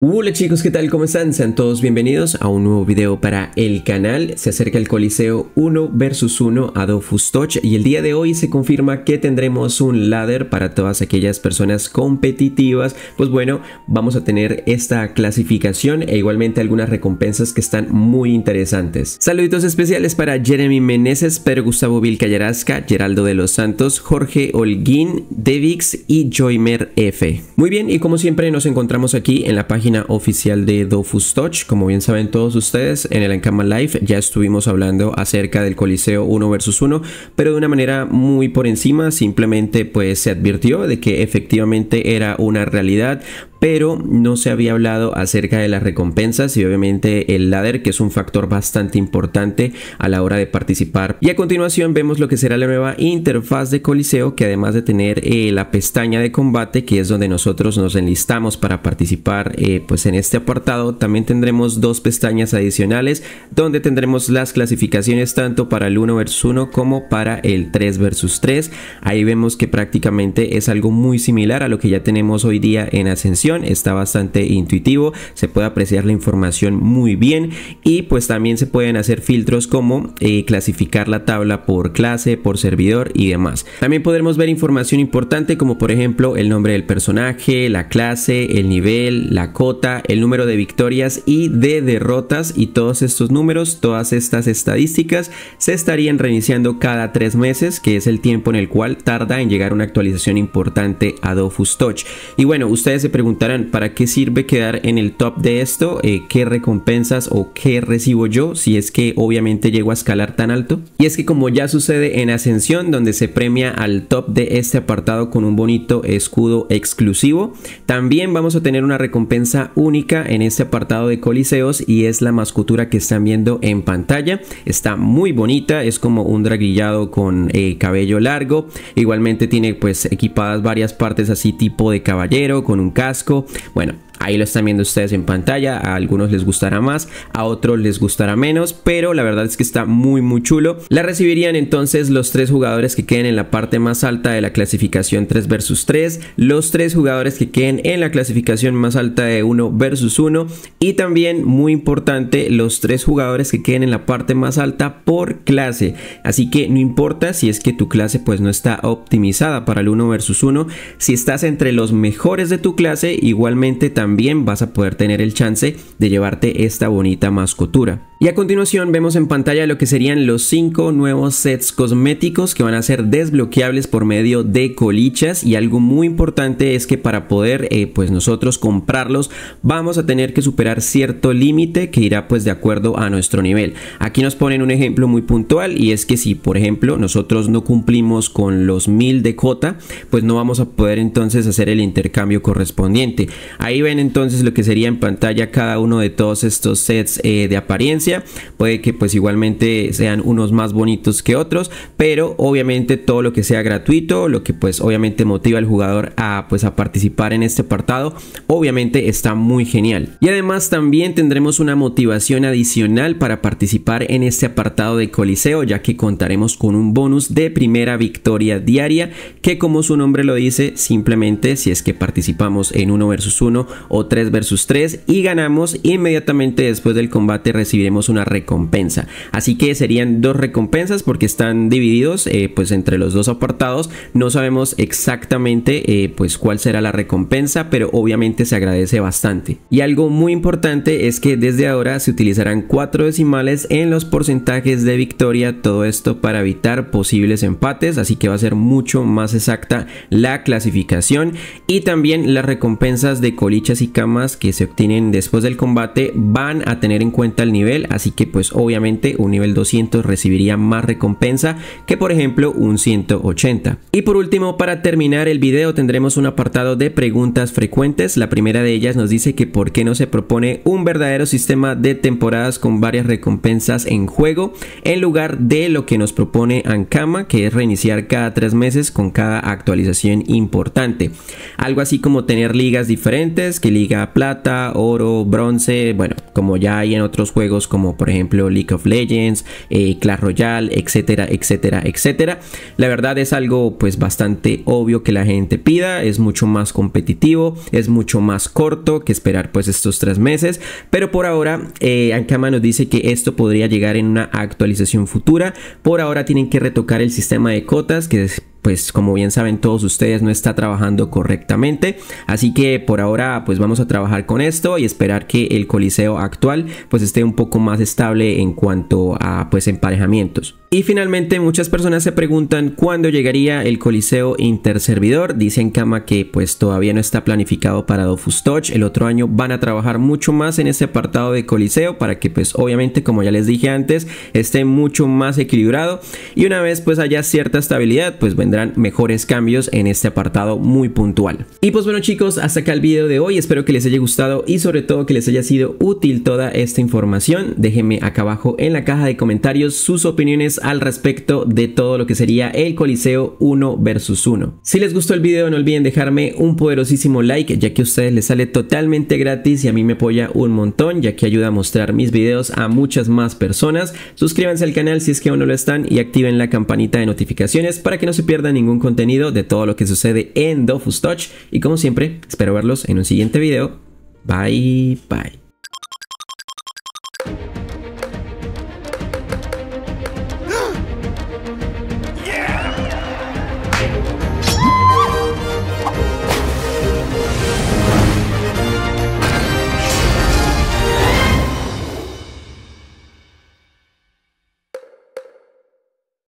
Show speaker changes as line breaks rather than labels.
Hola chicos, ¿qué tal? ¿Cómo están? Sean todos bienvenidos a un nuevo video para el canal. Se acerca el Coliseo 1 vs 1 a Touch y el día de hoy se confirma que tendremos un ladder para todas aquellas personas competitivas. Pues bueno, vamos a tener esta clasificación e igualmente algunas recompensas que están muy interesantes. Saluditos especiales para Jeremy Meneses, Pedro Gustavo Vilcayarasca, Geraldo de los Santos, Jorge Holguín, Devix y Joymer F. Muy bien, y como siempre nos encontramos aquí en la página oficial de Dofus Touch. Como bien saben todos ustedes, en el encama Live ya estuvimos hablando acerca del Coliseo 1 versus 1, pero de una manera muy por encima, simplemente pues se advirtió de que efectivamente era una realidad, pero no se había hablado acerca de las recompensas y obviamente el ladder que es un factor bastante importante a la hora de participar y a continuación vemos lo que será la nueva interfaz de coliseo que además de tener eh, la pestaña de combate que es donde nosotros nos enlistamos para participar eh, pues en este apartado también tendremos dos pestañas adicionales donde tendremos las clasificaciones tanto para el 1 versus 1 como para el 3 versus 3 ahí vemos que prácticamente es algo muy similar a lo que ya tenemos hoy día en ascensión está bastante intuitivo, se puede apreciar la información muy bien y pues también se pueden hacer filtros como eh, clasificar la tabla por clase, por servidor y demás. También podremos ver información importante como por ejemplo el nombre del personaje, la clase, el nivel, la cota, el número de victorias y de derrotas y todos estos números, todas estas estadísticas se estarían reiniciando cada tres meses que es el tiempo en el cual tarda en llegar una actualización importante a Dofus Touch. Y bueno, ustedes se preguntan ¿para qué sirve quedar en el top de esto? Eh, ¿Qué recompensas o qué recibo yo si es que obviamente llego a escalar tan alto? Y es que como ya sucede en Ascensión, donde se premia al top de este apartado con un bonito escudo exclusivo, también vamos a tener una recompensa única en este apartado de Coliseos y es la mascotura que están viendo en pantalla. Está muy bonita, es como un draguillado con eh, cabello largo. Igualmente tiene pues equipadas varias partes así tipo de caballero con un casco bueno, Ahí lo están viendo ustedes en pantalla. A algunos les gustará más, a otros les gustará menos, pero la verdad es que está muy muy chulo. La recibirían entonces los tres jugadores que queden en la parte más alta de la clasificación 3 versus 3, los tres jugadores que queden en la clasificación más alta de 1 versus 1 y también muy importante los tres jugadores que queden en la parte más alta por clase. Así que no importa si es que tu clase pues no está optimizada para el 1 versus 1, si estás entre los mejores de tu clase, igualmente también también vas a poder tener el chance de llevarte esta bonita mascotura. Y a continuación vemos en pantalla lo que serían los 5 nuevos sets cosméticos que van a ser desbloqueables por medio de colichas y algo muy importante es que para poder eh, pues nosotros comprarlos vamos a tener que superar cierto límite que irá pues de acuerdo a nuestro nivel. Aquí nos ponen un ejemplo muy puntual y es que si por ejemplo nosotros no cumplimos con los 1000 de cota pues no vamos a poder entonces hacer el intercambio correspondiente. Ahí ven entonces lo que sería en pantalla cada uno de todos estos sets eh, de apariencia puede que pues igualmente sean unos más bonitos que otros, pero obviamente todo lo que sea gratuito, lo que pues obviamente motiva al jugador a pues a participar en este apartado, obviamente está muy genial. Y además también tendremos una motivación adicional para participar en este apartado de Coliseo, ya que contaremos con un bonus de primera victoria diaria, que como su nombre lo dice, simplemente si es que participamos en 1 versus 1 o 3 versus 3 y ganamos inmediatamente después del combate recibiremos una recompensa. Así que serían dos recompensas porque están divididos eh, pues entre los dos apartados. No sabemos exactamente eh, pues cuál será la recompensa, pero obviamente se agradece bastante. Y algo muy importante es que desde ahora se utilizarán cuatro decimales en los porcentajes de victoria, todo esto para evitar posibles empates, así que va a ser mucho más exacta la clasificación y también las recompensas de colichas y camas que se obtienen después del combate van a tener en cuenta el nivel así que pues obviamente un nivel 200 recibiría más recompensa que por ejemplo un 180. Y por último para terminar el video tendremos un apartado de preguntas frecuentes, la primera de ellas nos dice que por qué no se propone un verdadero sistema de temporadas con varias recompensas en juego en lugar de lo que nos propone Ankama que es reiniciar cada tres meses con cada actualización importante. Algo así como tener ligas diferentes que liga plata, oro, bronce, bueno como ya hay en otros juegos como por ejemplo League of Legends, eh, Clash Royale, etcétera, etcétera, etcétera. La verdad es algo pues bastante obvio que la gente pida, es mucho más competitivo, es mucho más corto que esperar pues estos tres meses, pero por ahora eh, Ankama nos dice que esto podría llegar en una actualización futura, por ahora tienen que retocar el sistema de cotas que pues como bien saben todos ustedes no está trabajando correctamente así que por ahora pues vamos a trabajar con esto y esperar que el coliseo actual pues esté un poco más estable en cuanto a pues emparejamientos y finalmente muchas personas se preguntan cuándo llegaría el coliseo interservidor dicen cama que pues todavía no está planificado para Dofus Touch el otro año van a trabajar mucho más en ese apartado de coliseo para que pues obviamente como ya les dije antes esté mucho más equilibrado y una vez pues haya cierta estabilidad pues bueno tendrán mejores cambios en este apartado muy puntual. Y pues bueno chicos, hasta acá el vídeo de hoy, espero que les haya gustado y sobre todo que les haya sido útil toda esta información. Déjenme acá abajo en la caja de comentarios sus opiniones al respecto de todo lo que sería el Coliseo 1 versus 1. Si les gustó el vídeo no olviden dejarme un poderosísimo like ya que a ustedes les sale totalmente gratis y a mí me apoya un montón ya que ayuda a mostrar mis videos a muchas más personas. Suscríbanse al canal si es que aún no lo están y activen la campanita de notificaciones para que no se pierdan ningún contenido de todo lo que sucede en Dofus Touch. Y como siempre, espero verlos en un siguiente video. Bye, bye.